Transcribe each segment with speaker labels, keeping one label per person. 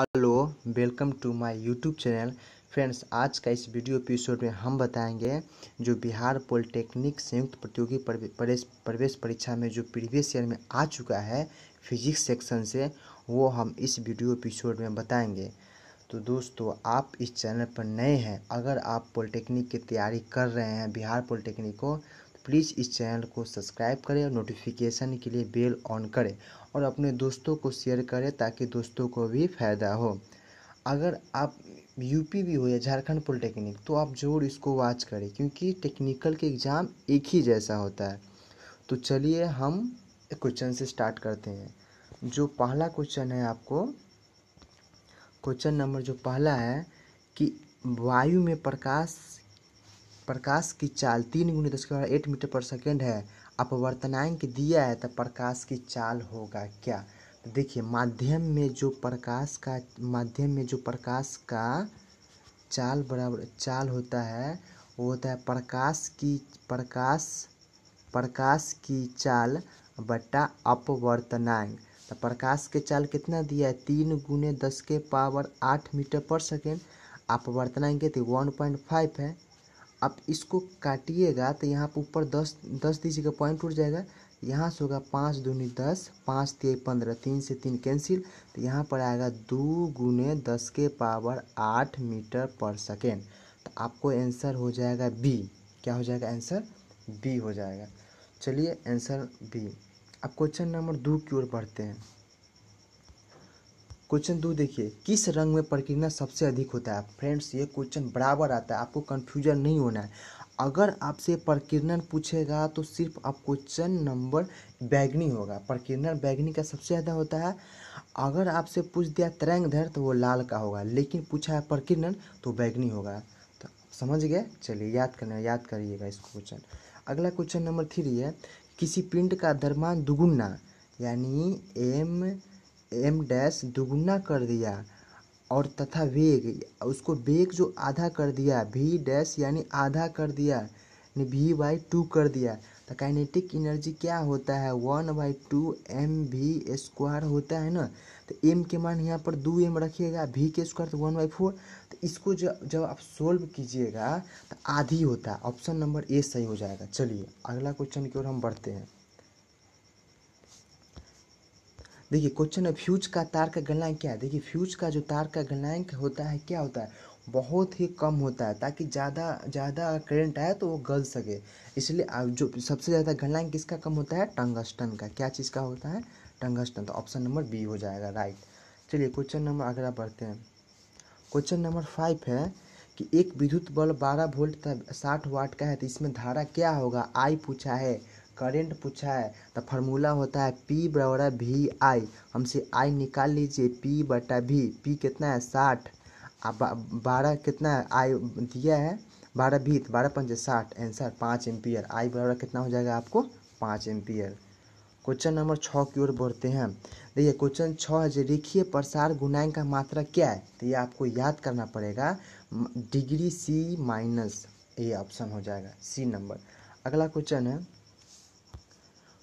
Speaker 1: hello welcome to my YouTube channel friends आज का इस वीडियो एपिसोड में हम बताएंगे जो बिहार पॉलिटेक्निक संयुक्त प्रतियोगी प्रवेश प्रवेश परीक्षा में जो प्रीवियस ईयर में आ चुका है फिजिक्स सेक्शन से वो हम इस वीडियो एपिसोड में बताएंगे तो दोस्तों आप इस चैनल पर नए हैं अगर आप पॉलिटेक्निक की तैयारी कर रहे हैं बिहार पॉलिटेक्निक को प्लीज़ इस चैनल को सब्सक्राइब करें और नोटिफिकेशन के लिए बेल ऑन करें और अपने दोस्तों को शेयर करें ताकि दोस्तों को भी फ़ायदा हो अगर आप यूपी भी हो या झारखंड पॉलिटेक्निक तो आप ज़रूर इसको वॉच करें क्योंकि टेक्निकल के एग्ज़ाम एक ही जैसा होता है तो चलिए हम क्वेश्चन से स्टार्ट करते हैं जो पहला क्वेश्चन है आपको क्वेश्चन नंबर जो पहला है कि वायु में प्रकाश प्रकाश की चाल तीन गुण दस के एट मीटर पर सेकेंड है अपवर्तनांक दिया है तो प्रकाश की चाल होगा क्या तो देखिए माध्यम में जो प्रकाश का माध्यम में जो प्रकाश का चाल बराबर चाल होता है वो होता है प्रकाश की प्रकाश प्रकाश की चाल बटा अपवर्तनांक तो प्रकाश के चाल कितना दिया है तीन गुने दस के पावर आठ मीटर पर सेकेंड अपवर्तनांक वन पॉइंट फाइव है आप इसको काटिएगा तो यहाँ पर ऊपर दस दस दीजिएगा पॉइंट टूट जाएगा यहाँ से होगा पाँच दूनी दस पाँच तिया पंद्रह तीन से तीन कैंसिल तो यहाँ पर आएगा दो गुने दस के पावर आठ मीटर पर सेकेंड तो आपको आंसर हो जाएगा बी क्या हो जाएगा आंसर बी हो जाएगा चलिए आंसर बी अब क्वेश्चन नंबर दो की ओर बढ़ते हैं क्वेश्चन दो देखिए किस रंग में प्रक्रिया सबसे अधिक होता है फ्रेंड्स ये क्वेश्चन बराबर आता है आपको कन्फ्यूजन नहीं होना है अगर आपसे प्रकीर्णन पूछेगा तो सिर्फ आप क्वेश्चन नंबर बैगनी होगा प्रकीर्णन बैगनी का सबसे ज़्यादा होता है अगर आपसे पूछ दिया धर तो वो लाल का होगा लेकिन पूछा है प्रकीर्णन तो बैगनी होगा तो समझ गए चलिए याद करना याद करिएगा इस क्वेश्चन अगला क्वेश्चन नंबर थ्री है किसी पिंड का दरमान दुगुना यानी एम एम डैश दुगुना कर दिया और तथा वेग उसको वेग जो आधा कर दिया वी डैश यानी आधा कर दिया यानी वी बाई टू कर दिया तो काइनेटिक एनर्जी क्या होता है one by two M V square होता है ना तो एम के मान यहाँ पर दो एम रखिएगा वी के स्क्वायर तो वन बाई फोर तो इसको जब जब आप सोल्व कीजिएगा तो आधी होता है ऑप्शन नंबर ए सही हो जाएगा चलिए अगला क्वेश्चन की ओर हम बढ़ते हैं देखिए क्वेश्चन है फ्यूज का तार का गणनांक क्या है देखिए फ्यूज का जो तार का गणनांक होता है क्या होता है बहुत ही कम होता है ताकि ज़्यादा ज़्यादा करंट आए तो वो गल सके इसलिए जो सबसे ज़्यादा गणनांक किसका कम होता है टंगस्टन का क्या चीज़ का होता है टंगस्टन तो ऑप्शन नंबर बी हो जाएगा राइट चलिए क्वेश्चन नंबर अगला बढ़ते हैं क्वेश्चन नंबर फाइव है कि एक विद्युत बल्ब बारह वोल्ट साठ वाट का है तो इसमें धारा क्या होगा आई पूछा है करंट पूछा है तो फार्मूला होता है पी बराबर वी आई हमसे आई निकाल लीजिए पी बटा वी पी कितना है साठ बारह कितना है आई दिया है बारह भी तो बारह पंच साठ आंसर पाँच एम्पियर आई बराबर कितना हो जाएगा आपको पाँच एम्पियर क्वेश्चन नंबर छः की ओर बढ़ते हैं देखिए क्वेश्चन छः है जो रेखीय प्रसार गुणांक का मात्रा क्या है तो ये आपको याद करना पड़ेगा डिग्री सी माइनस ये ऑप्शन हो जाएगा सी नंबर अगला क्वेश्चन है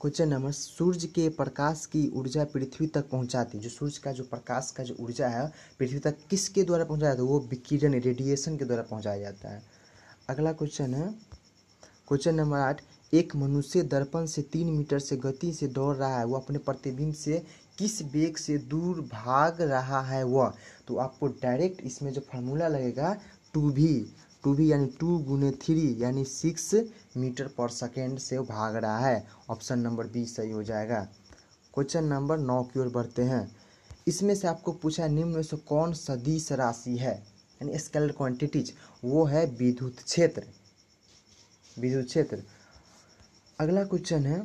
Speaker 1: क्वेश्चन नंबर सूर्य के प्रकाश की ऊर्जा पृथ्वी तक पहुंचाती जो सूर्य का जो प्रकाश का जो ऊर्जा है पृथ्वी तक किसके द्वारा पहुंचाया जाता है वो विकिरण रेडिएशन के द्वारा पहुंचाया जाता है अगला क्वेश्चन है क्वेश्चन नंबर आठ एक मनुष्य दर्पण से तीन मीटर से गति से दौड़ रहा है वो अपने प्रतिबिंब से किस वेग से दूर भाग रहा है वह तो आपको डायरेक्ट इसमें जो फार्मूला लगेगा टू भी टू भी यानी टू गुने थ्री यानी सिक्स मीटर पर सेकेंड से भाग रहा है ऑप्शन नंबर बी सही हो जाएगा क्वेश्चन नंबर नौ की ओर बढ़ते हैं इसमें से आपको पूछा है निम्न में से कौन सदिश राशि है यानी स्केलर क्वांटिटीज वो है विद्युत क्षेत्र विद्युत क्षेत्र अगला क्वेश्चन है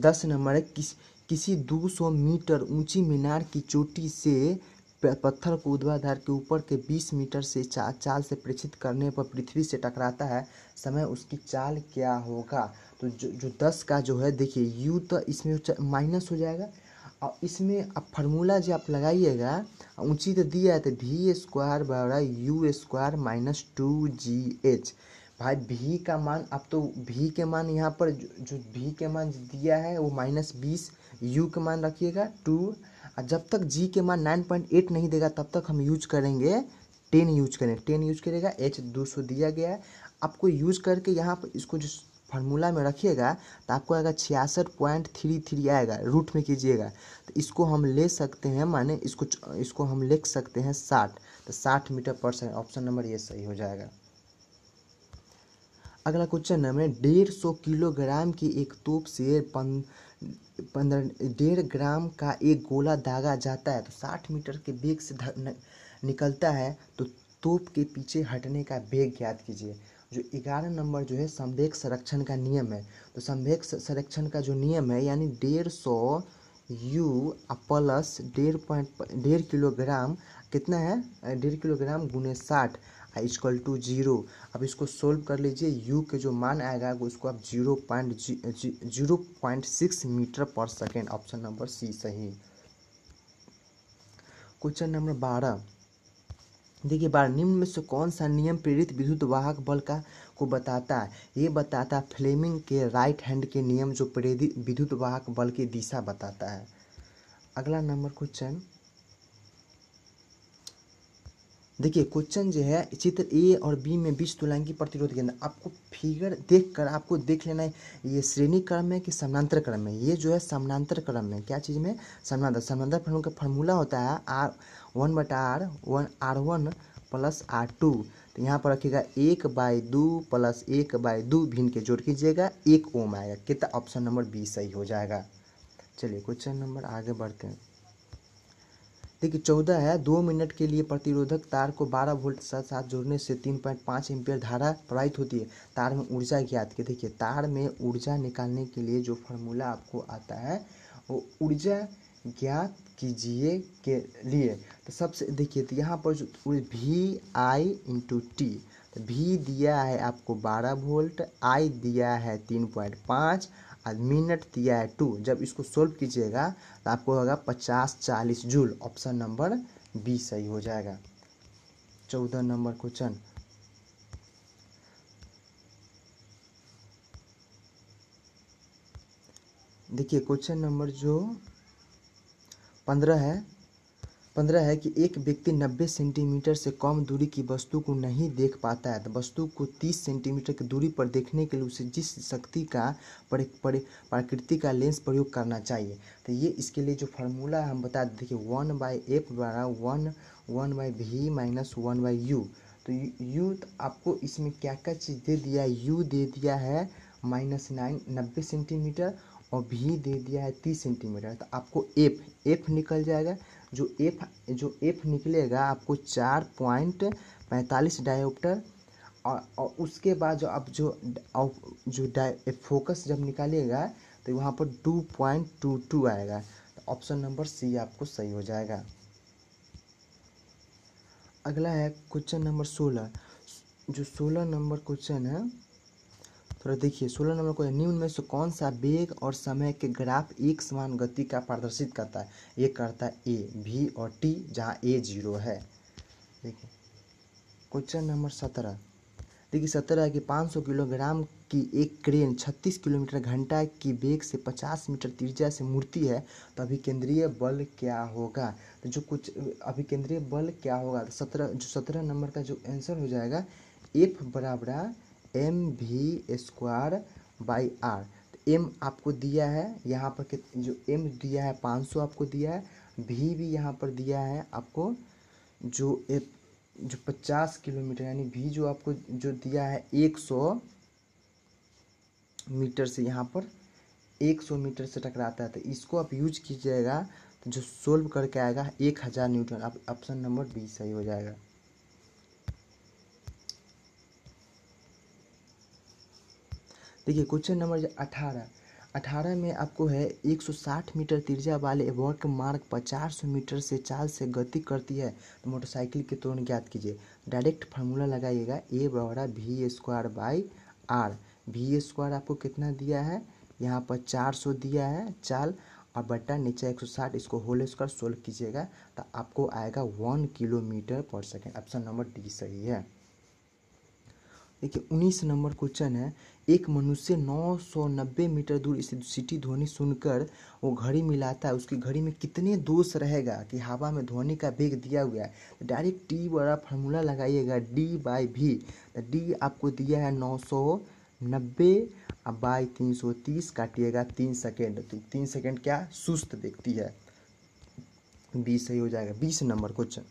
Speaker 1: दस नंबर है किस किसी सौ मीटर ऊंची मीनार की चोटी से पत्थर को ऊर्ध्वाधर के ऊपर के 20 मीटर से चा, चाल से प्रेक्षित करने पर पृथ्वी से टकराता है समय उसकी चाल क्या होगा तो जो जो दस का जो है देखिए यू तो इसमें माइनस हो जाएगा और इसमें अब फार्मूला जो आप लगाइएगा ऊंची तो दिया है तो भी स्क्वायर बड़ा U square minus two G H भाई भी का मान अब तो भी के मान यहाँ पर जो, जो भी के मान दिया है वो माइनस बीस यू का मान रखिएगा टू और जब तक जी के मान नाइन पॉइंट एट नहीं देगा तब तक हम यूज करेंगे टेन यूज करें टेन यूज करेगा एच दो सौ दिया गया है आपको यूज करके यहाँ पर इसको जो फार्मूला में रखिएगा तो आपको आएगा छियासठ पॉइंट थ्री थ्री आएगा रूट में कीजिएगा तो इसको हम ले सकते हैं माने इसको इसको हम लिख सकते हैं साठ तो साठ metre per second option number ये सही हो जाएगा अगला क्वेश्चन है हमें डेढ़ सौ किलोग्राम की एक तोप से पन पंद्रह डेढ़ ग्राम का एक गोला दागा जाता है तो साठ मीटर के वेग से न, निकलता है तो तोप के पीछे हटने का वेग ज्ञात कीजिए जो ग्यारह नंबर जो है संवेग संरक्षण का नियम है तो संवेग संरक्षण का जो नियम है यानी डेढ़ सौ यू प्लस डेढ़ पॉइंट डेढ़ किलोग्राम कितना है डेढ़ किलोग्राम गुने साठ इजक्ल टू जीरो अब इसको सोल्व कर लीजिए यू के जो मान आएगा उसको आप zero point zero point six metre per second option number C सही क्वेश्चन नंबर बारह देखिए बार निम्न में से कौन सा नियम प्रेरित विद्युत वाहक बल का को बताता है ये बताता है फ्लेमिंग के राइट हैंड के नियम जो प्रेरित विद्युत वाहक बल की दिशा बताता है अगला नंबर क्वेश्चन देखिए क्वेश्चन जो है चित्र ए और बी में बीच तुलांकी प्रतिरोध के अंदर आपको फिगर देखकर आपको देख लेना है ये श्रेणी क्रम है कि समानांतर क्रम है ये जो है समानांतर क्रम में क्या चीज़ में समानांतर समानांतर फर्म का फार्मूला होता है आर वन बटा R one R one plus R two तो यहाँ पर रखिएगा एक बाई दो प्लस एक बाई दो भिन्न के जोड़ कीजिएगा एक ओम आएगा कितना ऑप्शन नंबर बी सही हो जाएगा चलिए क्वेश्चन नंबर आगे बढ़ते हैं देखिए चौदह है दो मिनट के लिए प्रतिरोधक तार को बारह वोल्ट साथ साथ जोड़ने से तीन पॉइंट पाँच एम्पियर धारा प्रवाहित होती है तार में ऊर्जा ज्ञात की देखिए तार में ऊर्जा निकालने के लिए जो फार्मूला आपको आता है वो ऊर्जा ज्ञात कीजिए के लिए तो सबसे देखिए तो यहाँ पर जो V I into T V दिया है आपको 12 वोल्ट आई दिया है 3.5 और मिनट दिया है टू जब इसको सोल्व कीजिएगा तो आपको होगा 50 40 जूल ऑप्शन नंबर बी सही हो जाएगा चौदह नंबर क्वेश्चन देखिए क्वेश्चन नंबर जो पंद्रह है पंद्रह है कि एक व्यक्ति नब्बे सेंटीमीटर से कम दूरी की वस्तु को नहीं देख पाता है तो वस्तु को तीस सेंटीमीटर की दूरी पर देखने के लिए उसे जिस शक्ति का प्रकृति का लेंस प्रयोग करना चाहिए तो ये इसके लिए जो फार्मूला हम बता देखिए वन बाई एफ द्वारा one one by V minus one by U तो यू तो आपको इसमें क्या क्या चीज़ दे दिया है यू दे दिया है माइनस नाइन नब्बे सेंटीमीटर और भी दे दिया है तीस सेंटीमीटर तो आपको एफ एफ निकल जाएगा जो एफ जो एफ निकलेगा आपको चार पॉइंट पैंतालीस डायोप्टर और, और उसके बाद जो आप जो जो फोकस जब निकालिएगा तो वहाँ पर टू पॉइंट टू टू आएगा तो ऑप्शन नंबर सी आपको सही हो जाएगा अगला है क्वेश्चन नंबर सोलह जो सोलह नंबर क्वेश्चन है थोड़ा तो देखिए सोलह नंबर को निम्न में से कौन सा वेग और समय के ग्राफ एक समान गति का प्रदर्शित करता है ये करता है ए भी और टी जहाँ ए जीरो है देखिए क्वेश्चन नंबर सत्रह देखिए सत्रह है कि 500 किलोग्राम की एक क्रेन 36 किलोमीटर घंटा की वेग से 50 मीटर त्रिज्या से मूर्ति है तो अभी केंद्रीय बल क्या होगा तो जो कुछ अभी केंद्रीय बल क्या होगा तो सत्रह जो सत्रह नंबर का जो आंसर हो जाएगा एफ बराबरा M V square by R तो एम आपको दिया है यहाँ पर जो एम दिया है पाँच सौ आपको दिया है भी भी यहाँ पर दिया है आपको जो एक जो पचास किलोमीटर यानी भी जो आपको जो दिया है एक सौ मीटर से यहाँ पर एक सौ मीटर से टकराता है तो इसको आप यूज कीजिएगा तो जो सोल्व करके आएगा एक हज़ार न्यूटन आप ऑप्शन नंबर बी सही हो जाएगा देखिए क्वेश्चन नंबर अठारह अठारह में आपको है 160 मीटर तिरजा वाले वर्क मार्ग 500 मीटर से चाल से गति करती है तो मोटरसाइकिल के तुरंत ज्ञात कीजिए डायरेक्ट फार्मूला लगाइएगा ए बड़ा V square by R V square आपको कितना दिया है यहाँ पर 400 दिया है चाल और बट्टा नीचे 160 इसको होल स्क्वायर सोल्व कीजिएगा तो आपको आएगा one kilometre per second option number D सही है देखिए उन्नीस नंबर क्वेश्चन है एक मनुष्य 990 मीटर दूर स्थित सिटी ध्वनि सुनकर वो घड़ी मिलाता है उसकी घड़ी में कितने दोष रहेगा कि हवा में ध्वनि का वेग दिया हुआ है तो डायरेक्ट टी वाला फार्मूला लगाइएगा डी बाई भी तो डी आपको दिया है नौ सौ नब्बे बाय तीन सौ तीस काटिएगा तीन सेकेंड तो तीन सेकेंड क्या सुस्त देखती है बीस सही हो जाएगा बीस नंबर क्वेश्चन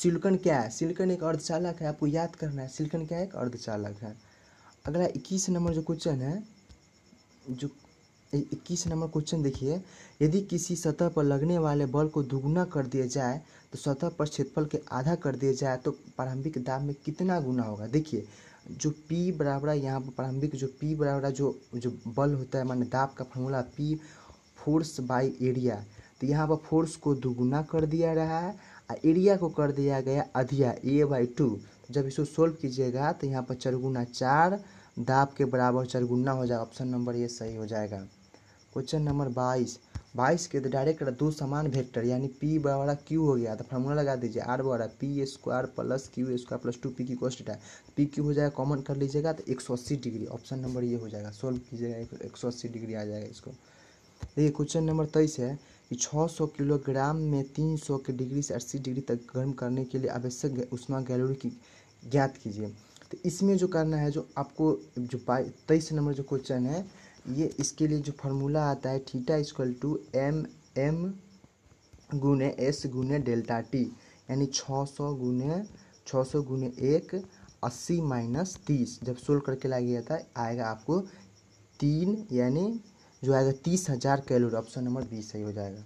Speaker 1: सिल्कन क्या है सिल्कन एक अर्धचालक है आपको याद करना है सिल्कन क्या है एक अर्धचालक है अगला इक्कीस नंबर जो क्वेश्चन है जो इक्कीस नंबर क्वेश्चन देखिए यदि किसी सतह पर लगने वाले बल को दुगुना कर दिया जाए तो सतह पर क्षेत्रफल के आधा कर दिया जाए तो प्रारंभिक दाब में कितना गुना होगा देखिए जो पी बराबर यहाँ पर प्रारंभिक जो पी बराबर जो जो बल होता है माने दाब का formula P force by area तो यहाँ पर फोर्स को दुगुना कर दिया रहा है एरिया को कर दिया गया अधिया ए बाई टू जब इसको सोल्व कीजिएगा तो यहाँ पर चरगुना चार दाब के बराबर चरगुना हो जाएगा ऑप्शन नंबर ये सही हो जाएगा क्वेश्चन नंबर बाईस बाईस के तो डायरेक्ट दो समान वेक्टर यानी पी बड़ा क्यू हो गया तो फार्मूला लगा दीजिए आर बड़ा P square plus Q square plus two P Q cost है पी क्यू हो जाएगा कॉमन कर लीजिएगा तो एक सौ अस्सी डिग्री ऑप्शन नंबर ये हो जाएगा सोल्व कीजिएगा एक सौ अस्सी डिग्री आ जाएगा इसको देखिए क्वेश्चन नंबर तेईस है कि 600 किलोग्राम में 300 के डिग्री से 80 डिग्री तक गर्म करने के लिए आवश्यक उष्मा गैलोरी की ज्ञात कीजिए तो इसमें जो करना है जो आपको जो तेईस नंबर जो क्वेश्चन है ये इसके लिए जो फार्मूला आता है theta equal two M M गुने एस गुने डेल्टा टी यानी 600 गुने सौ गुने एक अस्सी माइनस तीस जब सोल्व करके लाया गया था आएगा आपको तीन यानी जो आएगा तीस हज़ार कैलोरी ऑप्शन नंबर बी सही हो जाएगा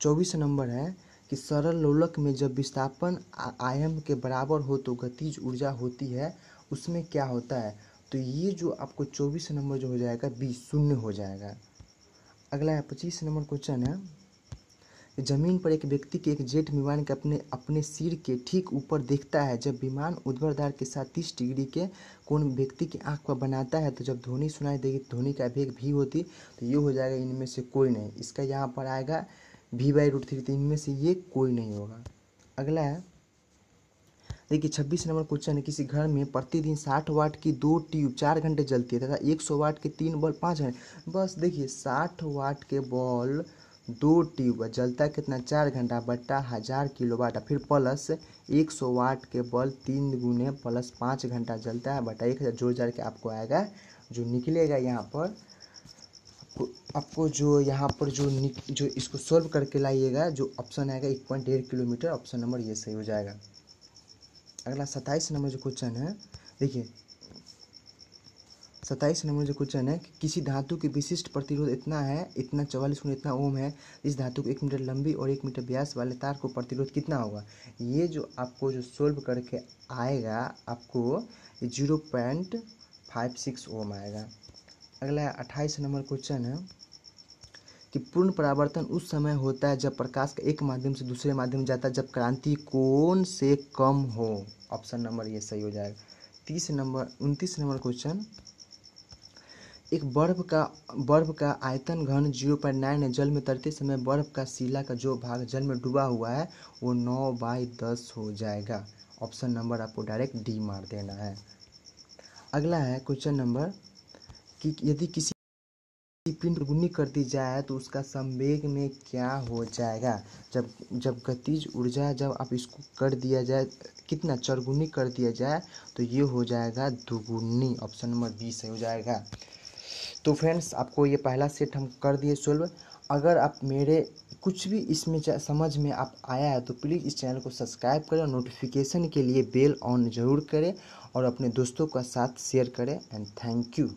Speaker 1: चौबीस नंबर है कि सरल लोलक में जब विस्थापन आयम के बराबर हो तो गतिज ऊर्जा होती है उसमें क्या होता है तो ये जो आपको चौबीस नंबर जो हो जाएगा बी शून्य हो जाएगा अगला है पच्चीस नंबर क्वेश्चन है जमीन पर एक व्यक्ति के एक जेट विमान के अपने अपने सिर के ठीक ऊपर देखता है जब विमान उद्भरदार के साथ तीस डिग्री के कोण व्यक्ति की आंख पर बनाता है तो जब ध्वनि सुनाई देगी ध्वनि का वेग भी होती तो ये हो जाएगा इनमें से कोई नहीं इसका यहाँ पर आएगा भी बाई रूट थ्री तो इनमें से ये कोई नहीं होगा अगला है देखिए छब्बीस नंबर क्वेश्चन है किसी घर में प्रतिदिन साठ वाट की दो ट्यूब चार घंटे जलती है तथा एक सौ वाट के तीन बल्ब पाँच घंटे बस देखिए साठ वाट के बल्ब दो ट्यूब जलता कितना चार घंटा बट्टा हज़ार किलो वाट फिर प्लस एक सौ वाट के बल तीन गुने प्लस पाँच घंटा जलता है बट्टा एक हज़ार जोड़ जाड़ के आपको आएगा जो निकलेगा यहाँ पर आपको आपको जो यहाँ पर जो निक जो इसको सॉल्व करके लाइएगा जो ऑप्शन आएगा एक पॉइंट डेढ़ किलोमीटर ऑप्शन नंबर ये सही हो जाएगा अगला सत्ताईस नंबर जो क्वेश्चन है देखिए सत्ताईस नंबर जो क्वेश्चन है कि किसी धातु की विशिष्ट प्रतिरोध इतना है इतना चौवालीस गुण इतना ओम है इस धातु को एक मीटर लंबी और एक मीटर ब्यास वाले तार को प्रतिरोध कितना होगा ये जो आपको जो सोल्व करके आएगा आपको zero point five six ohm आएगा अगला अट्ठाईस नंबर क्वेश्चन है कि पूर्ण परावर्तन उस समय होता है जब प्रकाश का एक माध्यम से दूसरे माध्यम जाता है जब क्रांति कोण से कम हो ऑप्शन नंबर ये सही हो जाएगा तीस नंबर उनतीस नंबर क्वेश्चन एक बर्फ का बर्फ का आयतन घन जीरो पॉइंट नाइन है जल में तैरते समय बर्फ का शिला का जो भाग जल में डूबा हुआ है वो नौ बाई दस हो जाएगा ऑप्शन नंबर आपको डायरेक्ट डी मार देना है अगला है क्वेश्चन नंबर कि यदि किसी पिंड गुनी कर दी जाए तो उसका संवेग में क्या हो जाएगा जब जब गतिज ऊर्जा जब आप इसको कर दिया जाए कितना चरगुनी कर दिया जाए तो ये हो जाएगा दुगुनी ऑप्शन नंबर बी सही हो जाएगा तो फ्रेंड्स आपको ये पहला सेट हम कर दिए सोल्व अगर आप मेरे कुछ भी इसमें समझ में आप आया है तो प्लीज़ इस चैनल को सब्सक्राइब करें और नोटिफिकेशन के लिए बेल ऑन ज़रूर करें और अपने दोस्तों का साथ शेयर करें एंड थैंक यू